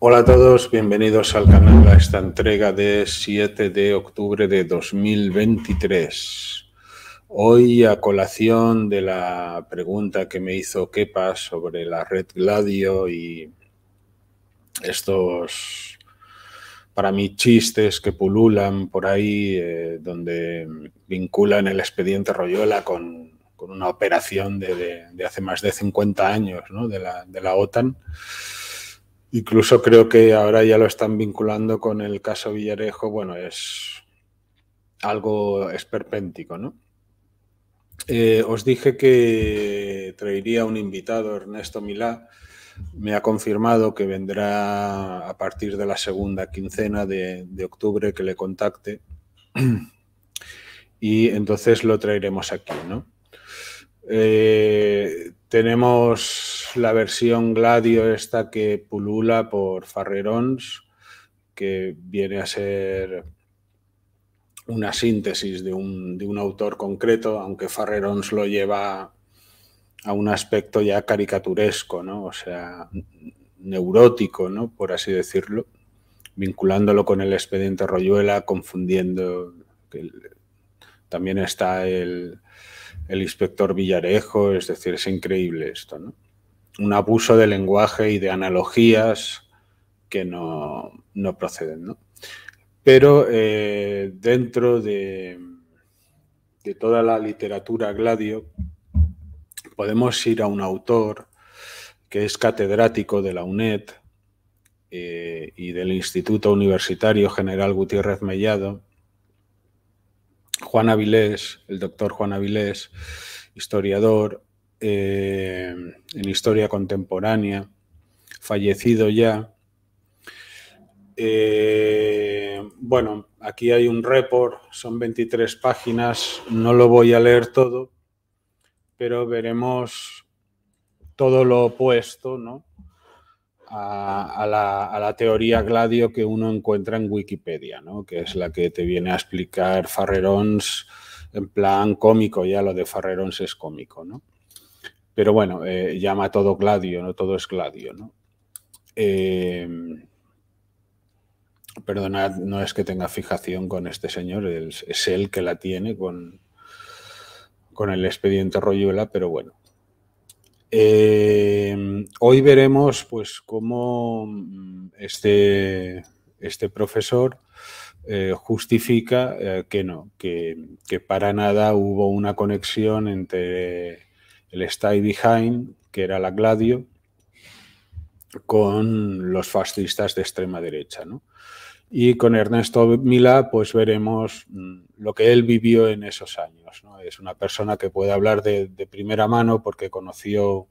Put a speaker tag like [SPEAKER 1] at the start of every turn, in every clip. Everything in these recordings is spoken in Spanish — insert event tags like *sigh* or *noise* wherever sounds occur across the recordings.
[SPEAKER 1] Hola a todos, bienvenidos al canal a esta entrega de 7 de octubre de 2023. Hoy a colación de la pregunta que me hizo Kepa sobre la red Gladio y estos, para mí, chistes que pululan por ahí, eh, donde vinculan el expediente Royola con, una operación de, hace más de 50 años ¿no? de, la, de la OTAN. Incluso creo que ahora ya lo están vinculando con el caso Villarejo. Bueno, es algo esperpéntico, ¿no? Eh, os dije que traería un invitado, Ernesto Milá. Me ha confirmado que vendrá a partir de la segunda quincena de, octubre que le contacte. *clears throat* Y entonces lo traeremos aquí, ¿no? Eh, tenemos la versión Gladio esta que pulula por Farrerons, que viene a ser una síntesis de un, autor concreto, aunque Farrerons lo lleva a un aspecto ya caricaturesco, ¿no? O sea, neurótico, ¿no? Por así decirlo, vinculándolo con el expediente Royuela, confundiendo... también está el, el inspector Villarejo, es decir, es increíble esto, ¿no? Un abuso de lenguaje y de analogías que no, proceden, ¿no? Pero eh, dentro de, toda la literatura Gladio, podemos ir a un autor que es catedrático de la UNED eh, y del Instituto Universitario General Gutiérrez Mellado, Juan Avilés, el doctor Juan Avilés, historiador eh, en historia contemporánea, fallecido ya. Eh, bueno, aquí hay un report, son 23 páginas, no lo voy a leer todo, pero veremos todo lo opuesto, ¿no? a, la, teoría Gladio que uno encuentra en Wikipedia, que es la que te viene a explicar Farrerons en plan cómico, ya lo de Farrerons es cómico. ¿no? Pero bueno, eh, llama todo Gladio, no todo es Gladio. ¿no? Em, perdonad, no es que tenga fijación con este señor, es, él que la tiene con, con el expediente Royuela, pero bueno. Eh, hoy veremos pues cómo mm, este, este profesor eh, justifica eh, que no, que, que, para nada hubo una conexión entre el Stay Behind, que era la Gladio, con los fascistas de extrema derecha. ¿no? Y con Ernesto Mila, pues veremos mm, lo que él vivió en esos años. Es una persona que puede hablar de, primera mano porque conoció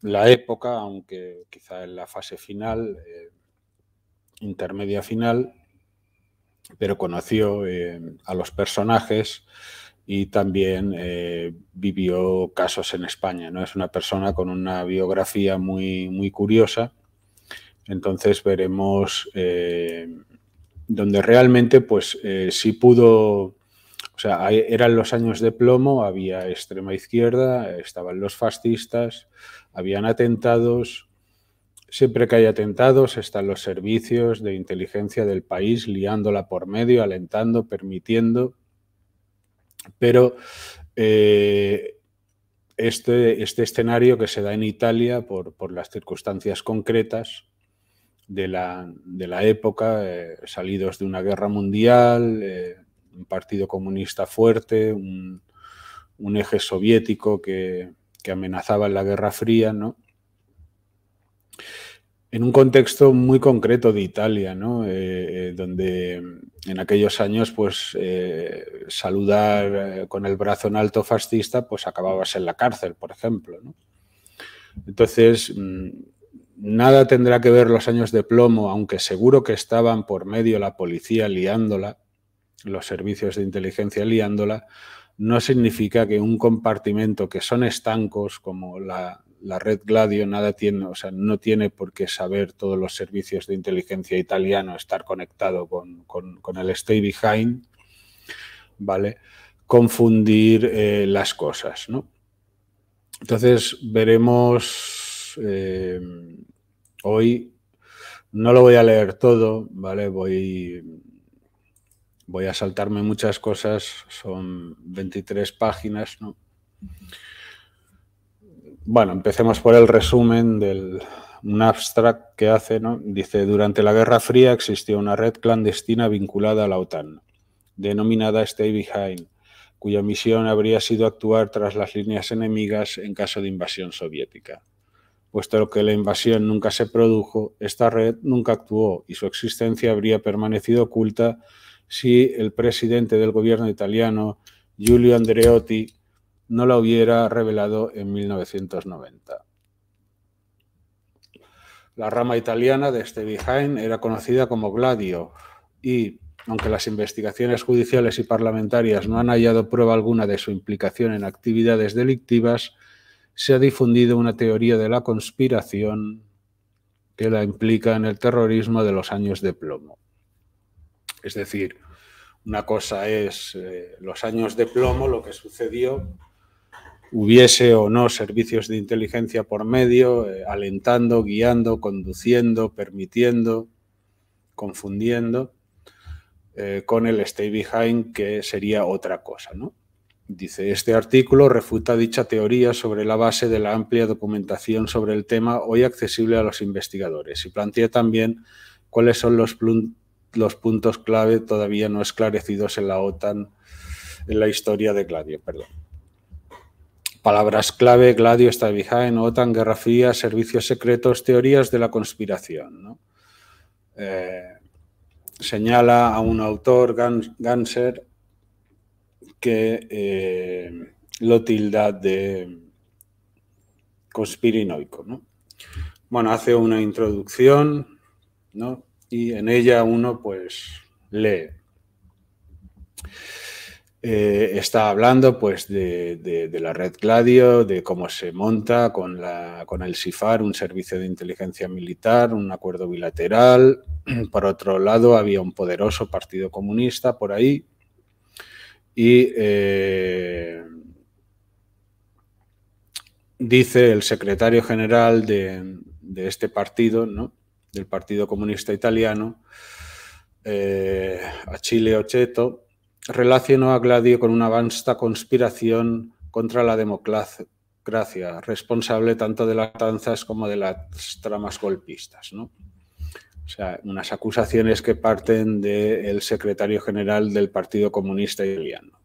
[SPEAKER 1] la época, aunque quizá en la fase final, eh, intermedia final, pero conoció eh, a los personajes y también eh, vivió casos en España. ¿no? Es una persona con una biografía muy, muy curiosa entonces veremos eh, donde realmente, pues eh, sí pudo, o sea, eran los años de plomo, había extrema izquierda, estaban los fascistas, habían atentados. Siempre que hay atentados están los servicios de inteligencia del país liándola por medio, alentando, permitiendo. Pero eh, este, este, escenario que se da en Italia por las circunstancias concretas, de la, época, eh, salidos de una guerra mundial, eh, un partido comunista fuerte, un, eje soviético que, amenazaba la Guerra Fría, ¿no? En un contexto muy concreto de Italia, eh, donde en aquellos años, pues, saludar con el brazo en alto fascista, pues acababas en la cárcel, por ejemplo. Entonces, mm, Nada tendrá que ver los años de plomo, aunque seguro que estaban por medio la policía liándola, los servicios de inteligencia liándola, no significa que un compartimento que son estancos, como la, red Gladio, nada tiene, o sea, no tiene por qué saber todos los servicios de inteligencia italiano, estar conectado con, el stay behind, ¿vale? Confundir eh, las cosas, ¿no? Entonces veremos. Eh, Hoy no lo voy a leer todo, ¿vale? Voy, voy a saltarme muchas cosas, son 23 páginas, ¿no? Bueno, empecemos por el resumen del un abstract que hace, ¿no? Dice, durante la Guerra Fría existió una red clandestina vinculada a la OTAN, denominada Stay Behind, cuya misión habría sido actuar tras las líneas enemigas en caso de invasión soviética puesto que la invasión nunca se produjo, esta red nunca actuó y su existencia habría permanecido oculta si el presidente del gobierno italiano, Giulio Andreotti, no la hubiera revelado en 1990. La rama italiana de este era conocida como Gladio y, aunque las investigaciones judiciales y parlamentarias no han hallado prueba alguna de su implicación en actividades delictivas, se ha difundido una teoría de la conspiración que la implica en el terrorismo de los años de plomo. Es decir, una cosa es eh, los años de plomo, lo que sucedió, hubiese o no servicios de inteligencia por medio, eh, alentando, guiando, conduciendo, permitiendo, confundiendo, eh, con el stay behind, que sería otra cosa, ¿no? Dice, este artículo refuta dicha teoría sobre la base de la amplia documentación sobre el tema hoy accesible a los investigadores y plantea también cuáles son los, los puntos clave todavía no esclarecidos en la OTAN, en la historia de Gladio. Perdón. Palabras clave, Gladio está en OTAN, Guerra Fría, servicios secretos, teorías de la conspiración. Eh, señala a un autor, Ganser, que eh, lo tilda de conspirinoico. ¿no? Bueno, hace una introducción y en ella uno pues lee. Eh, está hablando pues de, la red Gladio, de cómo se monta con, la, con el SIFAR, un servicio de inteligencia militar, un acuerdo bilateral. *clears throat* Por otro lado, había un poderoso partido comunista por ahí y eh, dice el secretario general de, este partido, ¿no? del Partido Comunista Italiano, eh, a Chile Ocheto, relacionó a Gladio con una vasta conspiración contra la democracia, responsable tanto de las danzas como de las tramas golpistas. ¿no? O sea, unas acusaciones que parten del secretario general del Partido Comunista Italiano.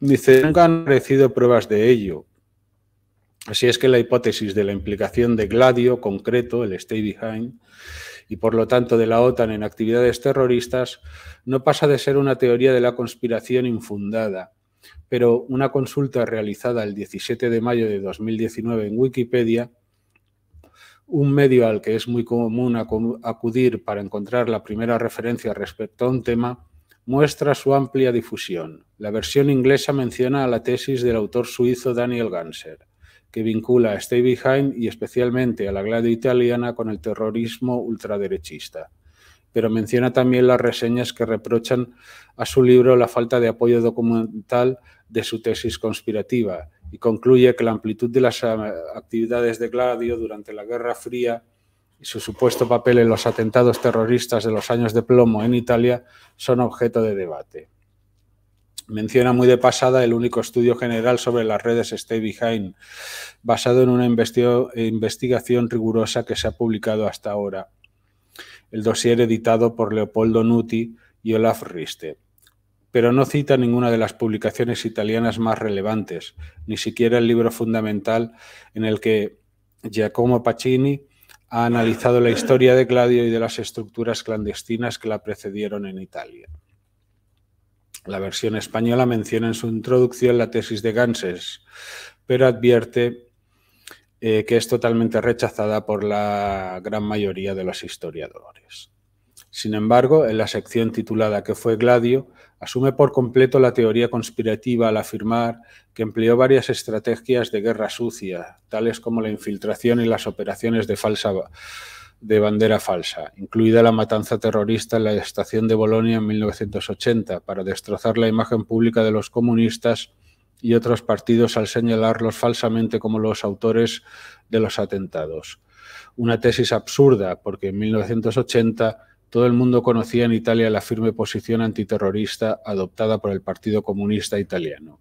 [SPEAKER 1] Dice, nunca han aparecido pruebas de ello. Así es que la hipótesis de la implicación de Gladio, concreto, el stay behind, y por lo tanto de la OTAN en actividades terroristas, no pasa de ser una teoría de la conspiración infundada. Pero una consulta realizada el 17 de mayo de 2019 en Wikipedia un medio al que es muy común acudir para encontrar la primera referencia respecto a un tema, muestra su amplia difusión. La versión inglesa menciona a la tesis del autor suizo Daniel Ganser, que vincula a Stay Behind y especialmente a la Gladio italiana con el terrorismo ultraderechista. Pero menciona también las reseñas que reprochan a su libro la falta de apoyo documental de su tesis conspirativa y concluye que la amplitud de las eh, actividades de Gladio durante la Guerra Fría y su supuesto papel en los atentados terroristas de los años de plomo en Italia son objeto de debate. Menciona muy de pasada el único estudio general sobre las redes Stay Behind, basado en una investigación rigurosa que se ha publicado hasta ahora. El dossier editado por Leopoldo Nuti y Olaf Riste pero no cita ninguna de las publicaciones italianas más relevantes, ni siquiera el libro fundamental en el que Giacomo Pacini ha analizado la historia de Gladio y de las estructuras clandestinas que la precedieron en Italia. La versión española menciona en su introducción la tesis de Ganses, pero advierte eh, que es totalmente rechazada por la gran mayoría de los historiadores. Sin embargo, en la sección titulada que fue Gladio, asume por completo la teoría conspirativa al afirmar que empleó varias estrategias de guerra sucia, tales como la infiltración y las operaciones de falsa de bandera falsa, incluida la matanza terrorista en la estación de Bolonia en 1980 para destrozar la imagen pública de los comunistas y otros partidos al señalarlos falsamente como los autores de los atentados. Una tesis absurda porque en 1980 todo el mundo conocía en Italia la firme posición antiterrorista adoptada por el Partido Comunista Italiano.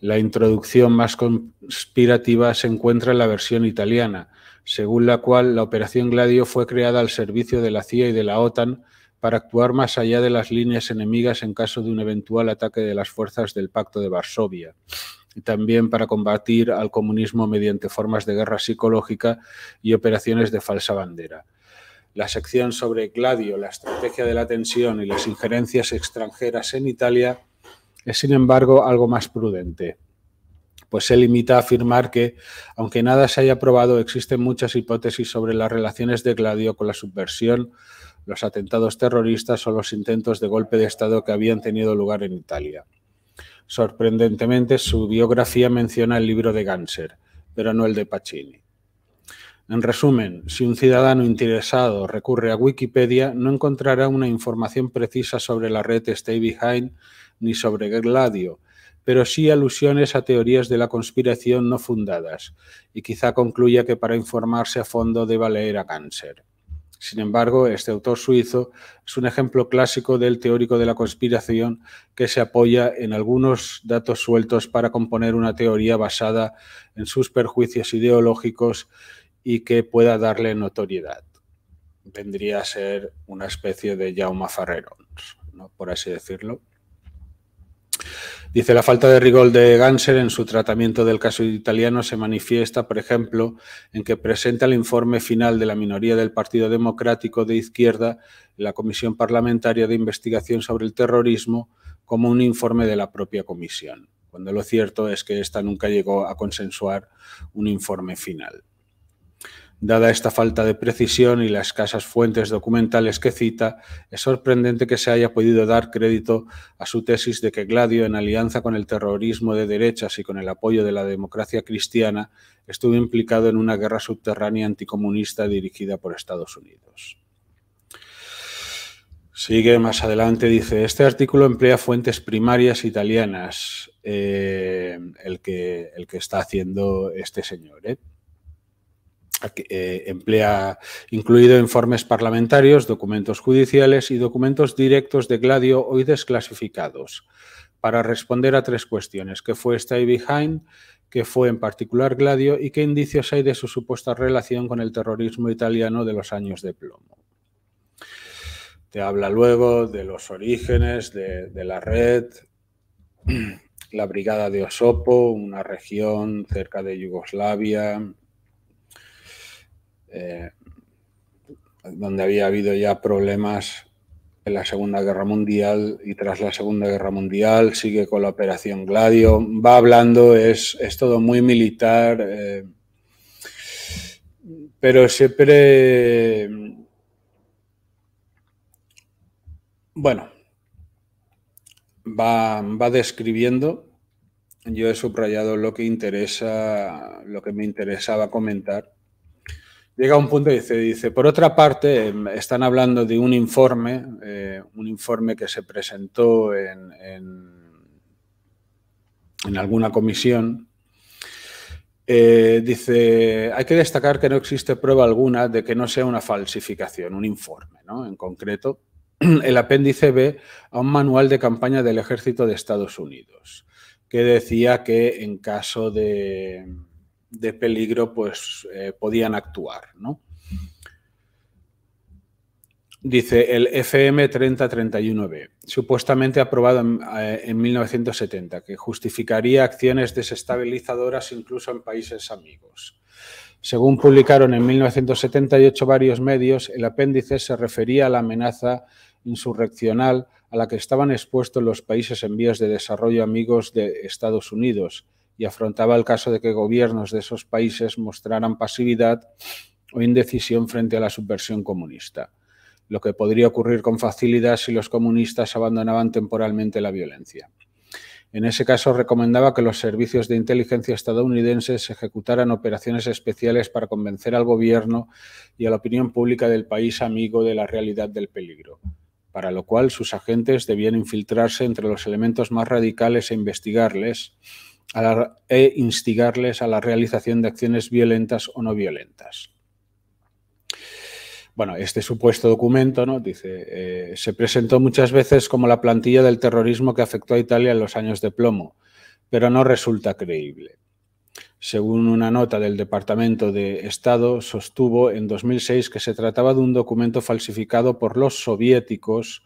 [SPEAKER 1] La introducción más conspirativa se encuentra en la versión italiana, según la cual la Operación Gladio fue creada al servicio de la CIA y de la OTAN para actuar más allá de las líneas enemigas en caso de un eventual ataque de las fuerzas del Pacto de Varsovia y también para combatir al comunismo mediante formas de guerra psicológica y operaciones de falsa bandera la sección sobre Gladio, la estrategia de la tensión y las injerencias extranjeras en Italia, es sin embargo algo más prudente, pues se limita a afirmar que, aunque nada se haya probado, existen muchas hipótesis sobre las relaciones de Gladio con la subversión, los atentados terroristas o los intentos de golpe de Estado que habían tenido lugar en Italia. Sorprendentemente, su biografía menciona el libro de Ganser, pero no el de Pacini. En resumen, si un ciudadano interesado recurre a Wikipedia, no encontrará una información precisa sobre la red Stay Behind ni sobre Gladio, pero sí alusiones a teorías de la conspiración no fundadas, y quizá concluya que para informarse a fondo deba leer a Cáncer. Sin embargo, este autor suizo es un ejemplo clásico del teórico de la conspiración que se apoya en algunos datos sueltos para componer una teoría basada en sus perjuicios ideológicos y que pueda darle notoriedad. Vendría a ser una especie de Jaume Ferrerons, ¿no? por así decirlo. Dice, la falta de rigor de Ganser en su tratamiento del caso italiano se manifiesta, por ejemplo, en que presenta el informe final de la minoría del Partido Democrático de Izquierda la Comisión Parlamentaria de Investigación sobre el Terrorismo como un informe de la propia comisión, cuando lo cierto es que ésta nunca llegó a consensuar un informe final. Dada esta falta de precisión y las escasas fuentes documentales que cita, es sorprendente que se haya podido dar crédito a su tesis de que Gladio, en alianza con el terrorismo de derechas y con el apoyo de la democracia cristiana, estuvo implicado en una guerra subterránea anticomunista dirigida por Estados Unidos. Sigue más adelante, dice, este artículo emplea fuentes primarias italianas, eh, el, que, el, que, está haciendo este señor. ¿eh? Eh, emplea incluido informes parlamentarios, documentos judiciales y documentos directos de Gladio hoy desclasificados para responder a tres cuestiones. ¿Qué fue Stay Behind? ¿Qué fue en particular Gladio? ¿Y qué indicios hay de su supuesta relación con el terrorismo italiano de los años de plomo? Te habla luego de los orígenes de la red, *clears throat* la brigada de Osopo, una región cerca de Yugoslavia, eh, donde había habido ya problemas en la Segunda Guerra Mundial y tras la Segunda Guerra Mundial, sigue con la Operación Gladio, va hablando, es, todo muy militar, eh, pero siempre, bueno, va, va describiendo. Yo he subrayado lo que interesa, lo que me interesaba comentar llega un punto y dice, por otra parte, em, están hablando de un informe, eh, un informe que se presentó en, alguna comisión. Eh, dice, hay que destacar que no existe prueba alguna de que no sea una falsificación, un informe, ¿no? En concreto, *clears throat* el apéndice B a un manual de campaña del ejército de Estados Unidos, que decía que en caso de, de peligro pues eh, podían actuar. ¿no? Dice el FM 3031B, supuestamente aprobado en, eh, en 1970, que justificaría acciones desestabilizadoras incluso en países amigos. Según publicaron en 1978 varios medios, el apéndice se refería a la amenaza insurreccional a la que estaban expuestos los países en vías de desarrollo amigos de Estados Unidos, y afrontaba el caso de que gobiernos de esos países mostraran pasividad o indecisión frente a la subversión comunista, lo que podría ocurrir con facilidad si los comunistas abandonaban temporalmente la violencia. En ese caso, recomendaba que los servicios de inteligencia estadounidenses ejecutaran operaciones especiales para convencer al gobierno y a la opinión pública del país amigo de la realidad del peligro, para lo cual sus agentes debían infiltrarse entre los elementos más radicales e investigarles, e instigarles a la realización de acciones violentas o no violentas. Bueno, este supuesto documento dice, eh, se presentó muchas veces como la plantilla del terrorismo que afectó a Italia en los años de plomo, pero no resulta creíble. Según una nota del Departamento de Estado, sostuvo en 2006 que se trataba de un documento falsificado por los soviéticos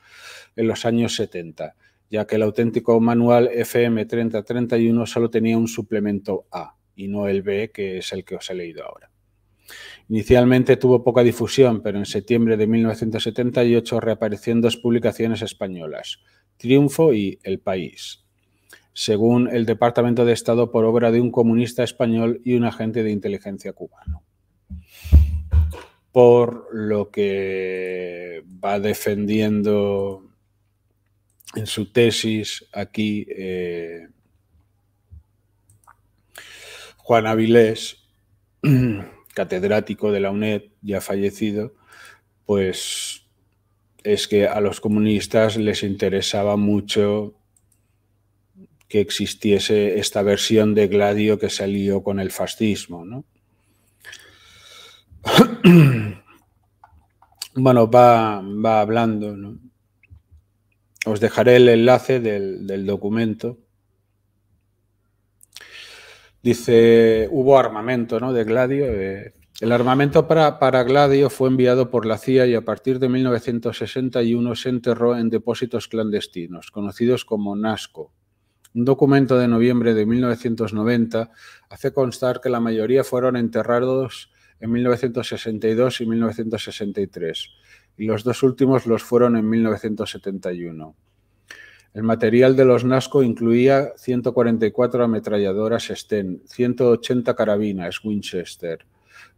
[SPEAKER 1] en los años 70 ya que el auténtico manual FM3031 solo tenía un suplemento A y no el B, que es el que os he leído ahora. Inicialmente tuvo poca difusión, pero en septiembre de 1978 reaparecieron dos publicaciones españolas, Triunfo y El País, según el Departamento de Estado por obra de un comunista español y un agente de inteligencia cubano. Por lo que va defendiendo en su tesis aquí eh, Juan Avilés, *clears throat* catedrático de la UNED, ya fallecido, pues es que a los comunistas les interesaba mucho que existiese esta versión de Gladio que salió con el fascismo. *clears throat* Bueno, va, va hablando, ¿no? os dejaré el enlace del, documento. Dice, hubo armamento ¿no? de Gladio. Eh. el armamento para, para, Gladio fue enviado por la CIA y a partir de 1961 se enterró en depósitos clandestinos, conocidos como NASCO. Un documento de noviembre de 1990 hace constar que la mayoría fueron enterrados en 1962 y 1963 y los dos últimos los fueron en 1971. El material de los Nasco incluía 144 ametralladoras Sten, 180 carabinas Winchester,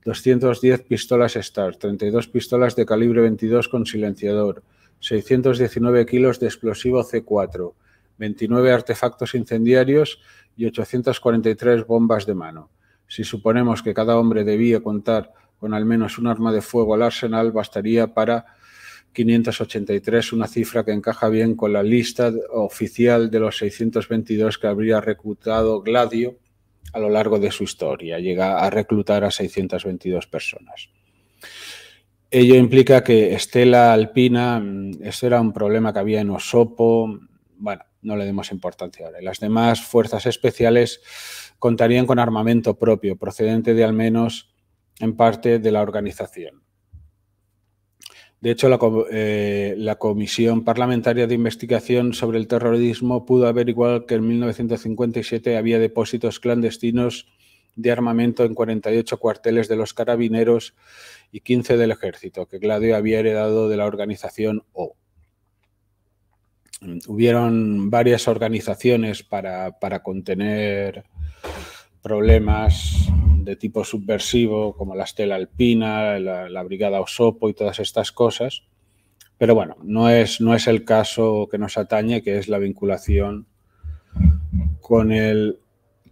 [SPEAKER 1] 210 pistolas Star, 32 pistolas de calibre 22 con silenciador, 619 kilos de explosivo C4, 29 artefactos incendiarios y 843 bombas de mano. Si suponemos que cada hombre debía contar con al menos un arma de fuego al arsenal bastaría para 583, una cifra que encaja bien con la lista oficial de los 622 que habría reclutado Gladio a lo largo de su historia. Llega a reclutar a 622 personas. Ello implica que Estela Alpina, mm, ese era un problema que había en Osopo, bueno, no le demos importancia ahora. Las demás fuerzas especiales contarían con armamento propio, procedente de al menos en parte de la organización. De hecho, eh, la, Comisión Parlamentaria de Investigación sobre el Terrorismo pudo averiguar que en 1957 había depósitos clandestinos de armamento en 48 cuarteles de los carabineros y 15 del ejército, que Gladio había heredado de la organización O. Hubieron varias organizaciones para, para contener problemas de tipo subversivo, como la Estela Alpina, la, Brigada Osopo y todas estas cosas. Pero bueno, no es, no es el caso que nos atañe, que es la vinculación con el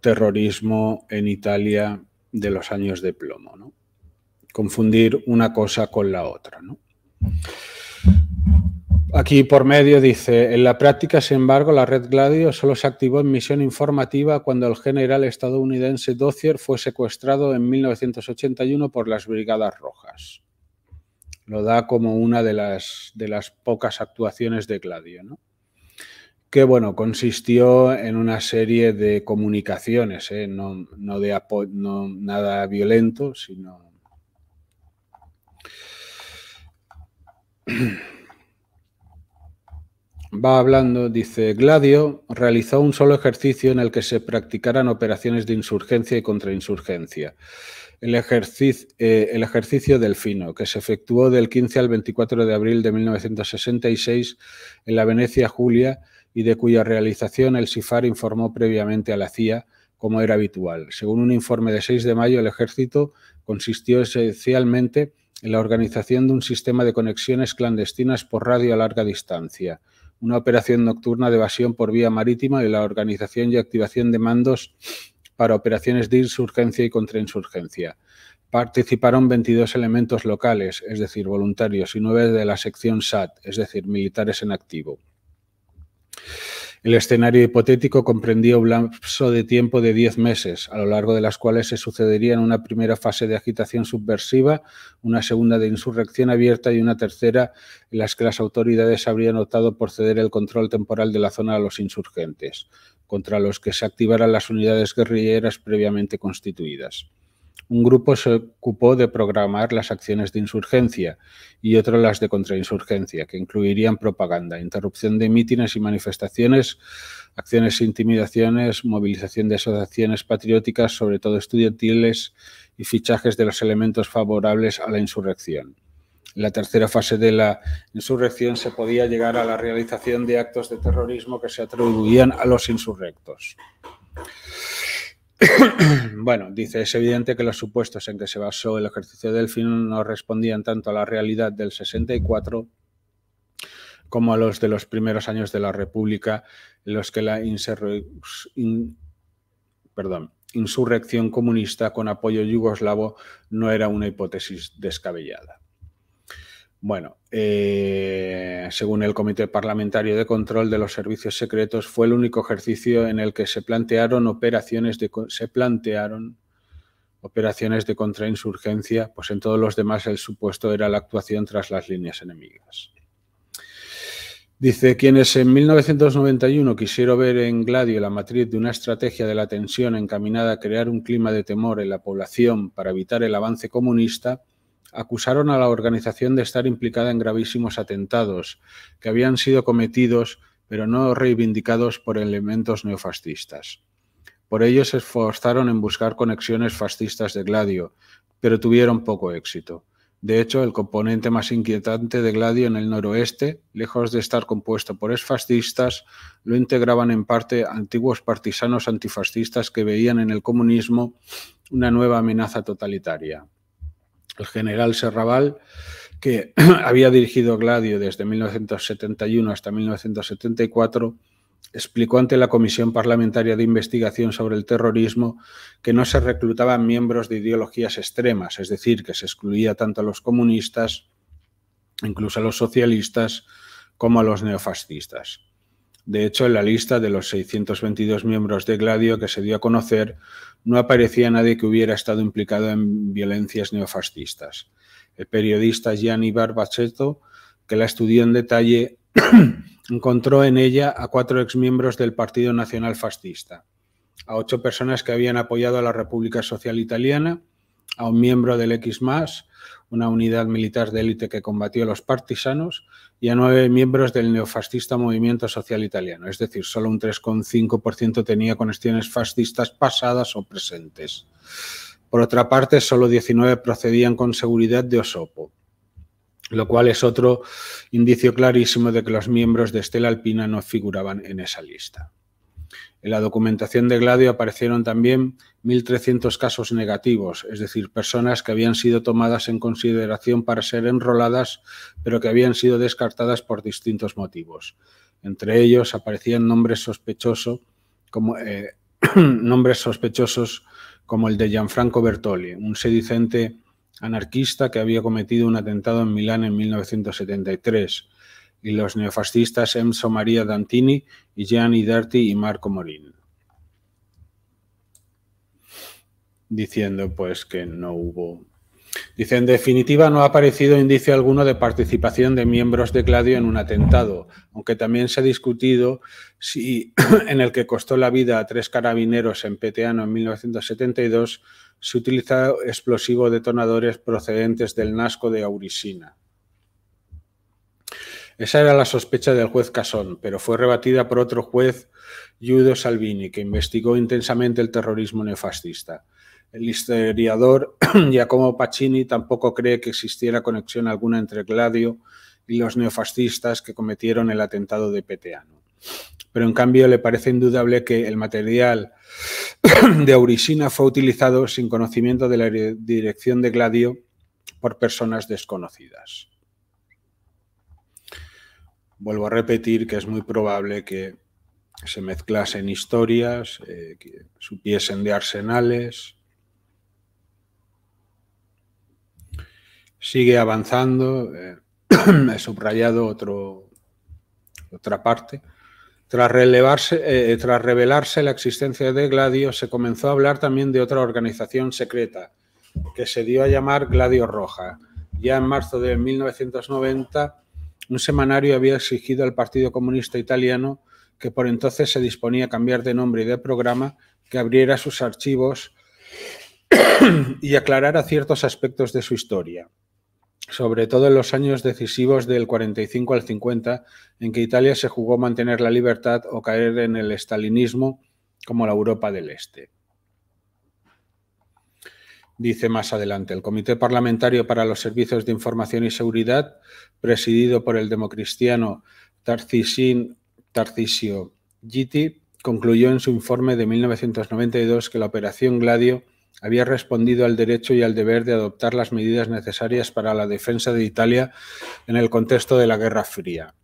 [SPEAKER 1] terrorismo en Italia de los años de plomo. ¿no? Confundir una cosa con la otra. Aquí por medio dice, en la práctica, sin embargo, la red Gladio solo se activó en misión informativa cuando el general estadounidense Dozier fue secuestrado en 1981 por las Brigadas Rojas. Lo da como una de las, de las pocas actuaciones de Gladio, que bueno, consistió en una serie de comunicaciones, ¿eh? no, de no nada violento, sino... *clears throat* va hablando, dice, Gladio realizó un solo ejercicio en el que se practicaran operaciones de insurgencia y contrainsurgencia. El, eh, ejercicio, el Delfino, que se efectuó del 15 al 24 de abril de 1966 en la Venecia Julia y de cuya realización el SIFAR informó previamente a la CIA, como era habitual. Según un informe de 6 de mayo, el ejército consistió esencialmente en la organización de un sistema de conexiones clandestinas por radio a larga distancia una operación nocturna de evasión por vía marítima y la organización y activación de mandos para operaciones de insurgencia y contrainsurgencia. Participaron 22 elementos locales, es decir, voluntarios, y 9 de la sección SAT, es decir, militares en activo. El escenario hipotético comprendía un lapso de tiempo de 10 meses, a lo largo de las cuales se sucederían una primera fase de agitación subversiva, una segunda de insurrección abierta y una tercera en las que las autoridades habrían optado por ceder el control temporal de la zona a los insurgentes, contra los que se activaran las unidades guerrilleras previamente constituidas. Un grupo se ocupó de programar las acciones de insurgencia y otro las de contrainsurgencia, que incluirían propaganda, interrupción de mítines y manifestaciones, acciones e intimidaciones, movilización de asociaciones patrióticas, sobre todo estudiantiles, y fichajes de los elementos favorables a la insurrección la tercera fase de la insurrección se podía llegar a la realización de actos de terrorismo que se atribuían a los insurrectos. *coughs* bueno, dice, es evidente que los supuestos en que se basó el ejercicio del fin no respondían tanto a la realidad del 64 como a los de los primeros años de la República, en los que la insurrección comunista con apoyo yugoslavo no era una hipótesis descabellada. Bueno, eh, según el Comité Parlamentario de Control de los Servicios Secretos, fue el único ejercicio en el que se plantearon operaciones de se plantearon operaciones de contrainsurgencia, pues en todos los demás el supuesto era la actuación tras las líneas enemigas. Dice, quienes en 1991 quisieron ver en Gladio la matriz de una estrategia de la tensión encaminada a crear un clima de temor en la población para evitar el avance comunista, acusaron a la organización de estar implicada en gravísimos atentados que habían sido cometidos pero no reivindicados por elementos neofascistas. Por ello se esforzaron en buscar conexiones fascistas de Gladio, pero tuvieron poco éxito. De hecho, el componente más inquietante de Gladio en el noroeste, lejos de estar compuesto por exfascistas, lo integraban en parte antiguos partisanos antifascistas que veían en el comunismo una nueva amenaza totalitaria el general Serraval, que *clears throat* había dirigido Gladio desde 1971 hasta 1974, explicó ante la Comisión Parlamentaria de Investigación sobre el Terrorismo que no se reclutaban miembros de ideologías extremas, es decir, que se excluía tanto a los comunistas, incluso a los socialistas, como a los neofascistas. De hecho, en la lista de los 622 miembros de Gladio que se dio a conocer, no aparecía nadie que hubiera estado implicado en violencias neofascistas. El periodista Gianni Barbaceto, que la estudió en detalle, *clears throat* encontró en ella a cuatro exmiembros del Partido Nacional Fascista, a ocho personas que habían apoyado a la República Social Italiana, a un miembro del X, una unidad militar de élite que combatió a los partisanos, y a nueve miembros del neofascista movimiento social italiano, es decir, solo un 3,5% tenía conexiones fascistas pasadas o presentes. Por otra parte, solo 19 procedían con seguridad de Osopo, lo cual es otro indicio clarísimo de que los miembros de Estela Alpina no figuraban en esa lista. En la documentación de Gladio aparecieron también 1.300 casos negativos, es decir, personas que habían sido tomadas en consideración para ser enroladas, pero que habían sido descartadas por distintos motivos. Entre ellos aparecían nombres, eh, *clears throat* sospechosos como el de Gianfranco Bertoli, un sedicente anarquista que había cometido un atentado en Milán en 1973 y los neofascistas Emso Maria Dantini y Gianni D'Arti y Marco Morín. Diciendo pues que no hubo Dice, en definitiva, no ha aparecido indicio alguno de participación de miembros de Gladio en un atentado, aunque también se ha discutido si *clears throat* en el que costó la vida a tres carabineros en Peteano en 1972 se utilizó explosivo detonadores procedentes del Nasco de Aurisina. Esa era la sospecha del juez Casón, pero fue rebatida por otro juez, Giudo Salvini, que investigó intensamente el terrorismo neofascista. El historiador *clears throat* Giacomo Pacini tampoco cree que existiera conexión alguna entre Gladio y los neofascistas que cometieron el atentado de Peteano. Pero en cambio le parece indudable que el material *clears throat* de Aurisina fue utilizado sin conocimiento de la dirección de Gladio por personas desconocidas vuelvo a repetir que es muy probable que se mezclasen historias, eh, que supiesen de arsenales. Sigue avanzando. Eh, *clears throat* he subrayado otro, otra parte. Tras, eh, tras revelarse la existencia de Gladio, se comenzó a hablar también de otra organización secreta, que se dio a llamar Gladio Roja. Ya en marzo de 1990 un semanario había exigido al Partido Comunista Italiano, que por entonces se disponía a cambiar de nombre y de programa, que abriera sus archivos y aclarara ciertos aspectos de su historia, sobre todo en los años decisivos del 45 al 50, en que Italia se jugó mantener la libertad o caer en el estalinismo como la Europa del Este dice más adelante, el Comité Parlamentario para los Servicios de Información y Seguridad, presidido por el democristiano Tarcisio Gitti, concluyó en su informe de 1992 que la Operación Gladio había respondido al derecho y al deber de adoptar las medidas necesarias para la defensa de Italia en el contexto de la Guerra Fría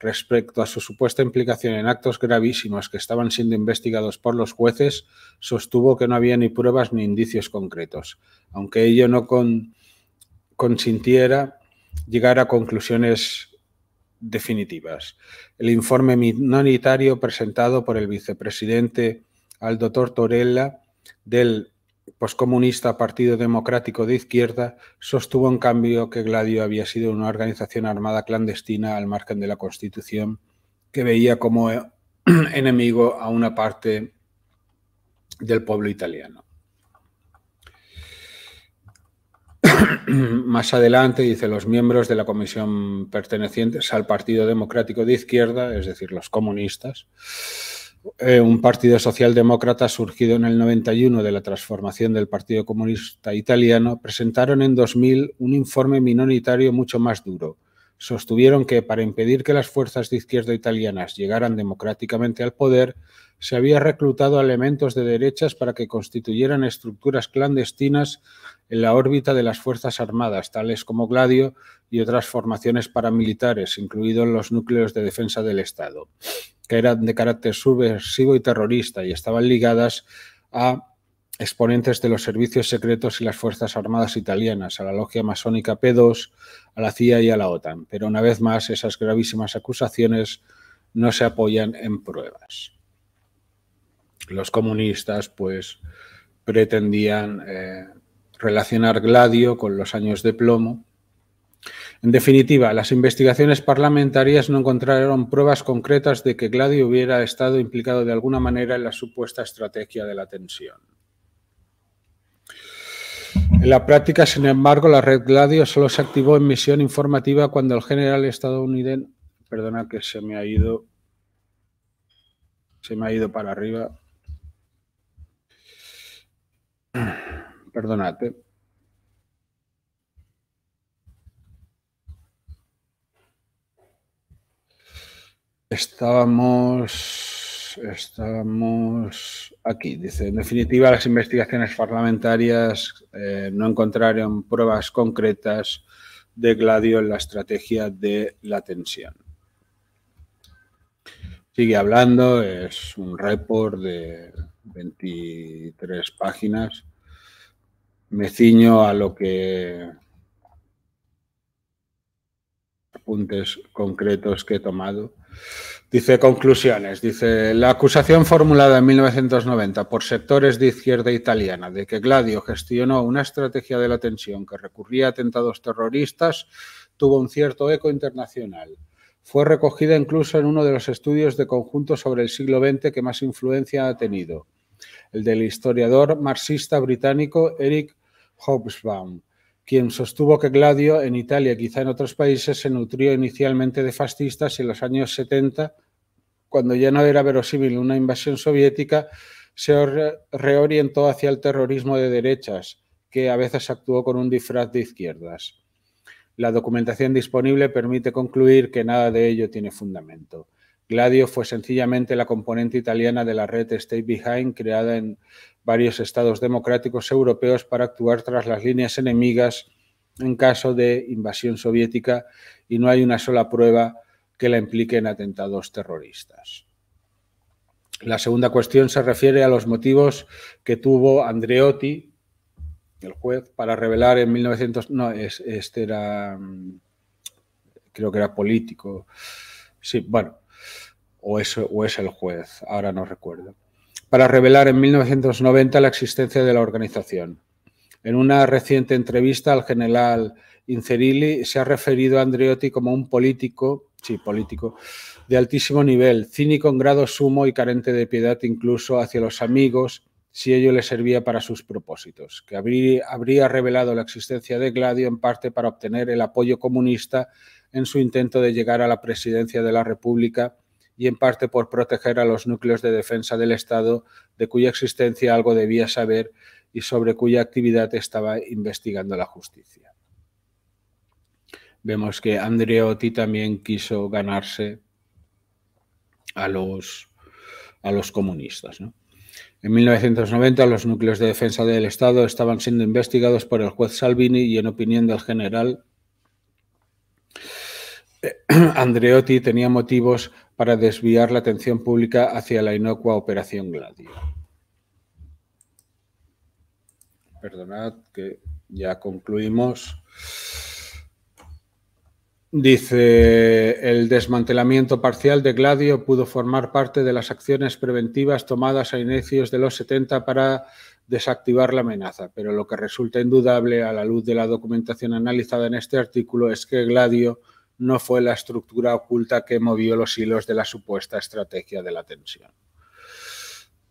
[SPEAKER 1] respecto a su supuesta implicación en actos gravísimos que estaban siendo investigados por los jueces, sostuvo que no había ni pruebas ni indicios concretos, aunque ello no consintiera llegar a conclusiones definitivas. El informe minoritario presentado por el vicepresidente al doctor Torella del poscomunista Partido Democrático de Izquierda sostuvo en cambio que Gladio había sido una organización armada clandestina al margen de la Constitución que veía como eh, *clears throat* enemigo a una parte del pueblo italiano. *clears throat* Más adelante, dice, los miembros de la comisión pertenecientes al Partido Democrático de Izquierda, es decir, los comunistas, eh, un partido socialdemócrata surgido en el 91 de la transformación del Partido Comunista Italiano, presentaron en 2000 un informe minoritario mucho más duro, sostuvieron que para impedir que las fuerzas de izquierda italianas llegaran democráticamente al poder, se había reclutado elementos de derechas para que constituyeran estructuras clandestinas en la órbita de las Fuerzas Armadas, tales como Gladio y otras formaciones paramilitares, incluidos los núcleos de defensa del Estado, que eran de carácter subversivo y terrorista y estaban ligadas a exponentes de los servicios secretos y las Fuerzas Armadas italianas, a la logia masónica P2, a la CIA y a la OTAN. Pero una vez más, esas gravísimas acusaciones no se apoyan en pruebas. Los comunistas, pues, pretendían eh, relacionar Gladio con los años de plomo. En definitiva, las investigaciones parlamentarias no encontraron pruebas concretas de que Gladio hubiera estado implicado de alguna manera en la supuesta estrategia de la tensión. En la práctica, sin embargo, la red Gladio solo se activó en misión informativa cuando el general estadounidense... Perdona que se me ha ido... Se me ha ido para arriba. Perdónate. Estábamos estamos aquí. Dice, en definitiva, las investigaciones parlamentarias eh, no encontraron pruebas concretas de Gladio en la estrategia de la tensión. Sigue hablando, es un report de 23 páginas. Me ciño a lo que concretos que he tomado. Dice conclusiones, dice la acusación formulada en 1990 por sectores de izquierda italiana de que Gladio gestionó una estrategia de la tensión que recurría a atentados terroristas tuvo un cierto eco internacional. Fue recogida incluso en uno de los estudios de conjunto sobre el siglo XX que más influencia ha tenido, el del historiador marxista británico Eric Hobsbawm, quien sostuvo que Gladio en Italia, quizá en otros países, se nutrió inicialmente de fascistas y en los años 70, cuando ya no era verosímil una invasión soviética, se reorientó hacia el terrorismo de derechas, que a veces actuó con un disfraz de izquierdas. La documentación disponible permite concluir que nada de ello tiene fundamento. Gladio fue sencillamente la componente italiana de la red Stay Behind creada en varios estados democráticos europeos para actuar tras las líneas enemigas en caso de invasión soviética y no hay una sola prueba que la implique en atentados terroristas. La segunda cuestión se refiere a los motivos que tuvo Andreotti, el juez, para revelar en 1900... No, este era... Mm, creo que era político. Sí, bueno, o es, el juez, ahora no recuerdo, para revelar en 1990 la existencia de la organización. En una reciente entrevista al general Incerilli se ha referido a Andreotti como un político, sí, político, de altísimo nivel, cínico en grado sumo y carente de piedad incluso hacia los amigos si ello le servía para sus propósitos, que habría revelado la existencia de Gladio en parte para obtener el apoyo comunista en su intento de llegar a la presidencia de la República y en parte por proteger a los núcleos de defensa del Estado de cuya existencia algo debía saber y sobre cuya actividad estaba investigando la justicia. Vemos que Andreotti también quiso ganarse a los, a los comunistas. En 1990 los núcleos de defensa del Estado estaban siendo investigados por el juez Salvini y en opinión del general *clears throat* Andreotti tenía motivos para desviar la atención pública hacia la inocua Operación Gladio. Perdonad que ya concluimos. Dice, el desmantelamiento parcial de Gladio pudo formar parte de las acciones preventivas tomadas a inicios de los 70 para desactivar la amenaza, pero lo que resulta indudable a la luz de la documentación analizada en este artículo es que Gladio no fue la estructura oculta que movió los hilos de la supuesta estrategia de la tensión.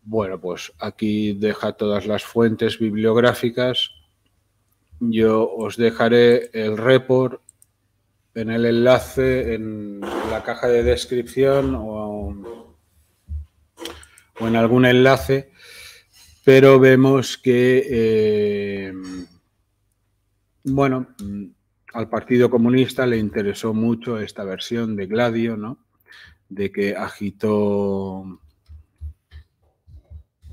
[SPEAKER 1] Bueno, pues aquí deja todas las fuentes bibliográficas. Yo os dejaré el report en el enlace en la caja de descripción o, en algún enlace, pero vemos que, eh, bueno, al Partido Comunista le interesó mucho esta versión de Gladio, ¿no? De que agitó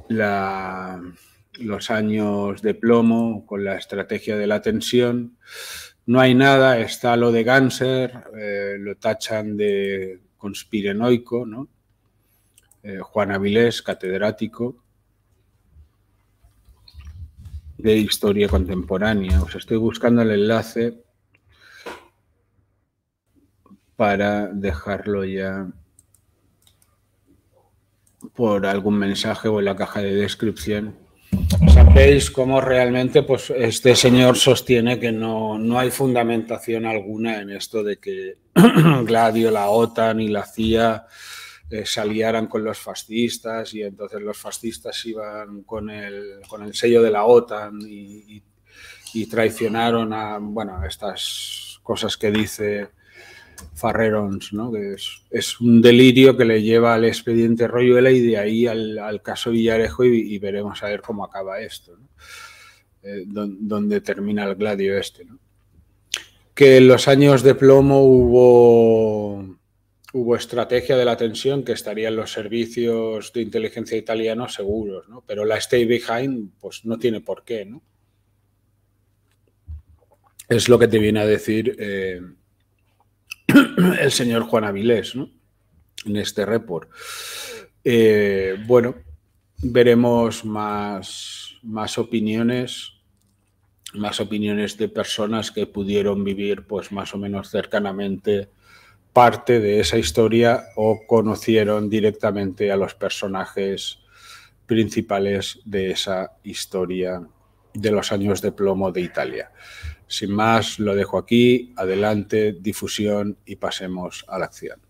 [SPEAKER 1] los años de plomo con la estrategia de la tensión. No hay nada, está lo de Ganser, eh, lo tachan de conspirenoico, eh, Juan Avilés, catedrático de historia contemporánea. Os estoy buscando el enlace para dejarlo ya por algún mensaje o en la caja de descripción. Sabéis cómo realmente pues, este señor sostiene que no, no hay fundamentación alguna en esto de que *clears throat* Gladio, la OTAN y la CIA eh, se aliaran con los fascistas y entonces los fascistas iban con el, con el sello de la OTAN y, y traicionaron a bueno, estas cosas que dice Farrerons, ¿no? que es, un delirio que le lleva al expediente Royuela y de ahí al, al caso Villarejo y, veremos a ver cómo acaba esto, eh, donde termina el gladio este. Que en los años de plomo hubo, hubo estrategia de la tensión que estarían los servicios de inteligencia italianos seguros, ¿no? pero la stay behind pues, no tiene por qué. ¿no? Es lo que te viene a decir. Eh, *clears throat* el señor Juan Avilés en este report. Eh, bueno, veremos más, más opiniones más opiniones de personas que pudieron vivir pues más o menos cercanamente parte de esa historia o conocieron directamente a los personajes principales de esa historia de los años de plomo de Italia. Sin más, lo dejo aquí. Adelante, difusión y pasemos a la acción.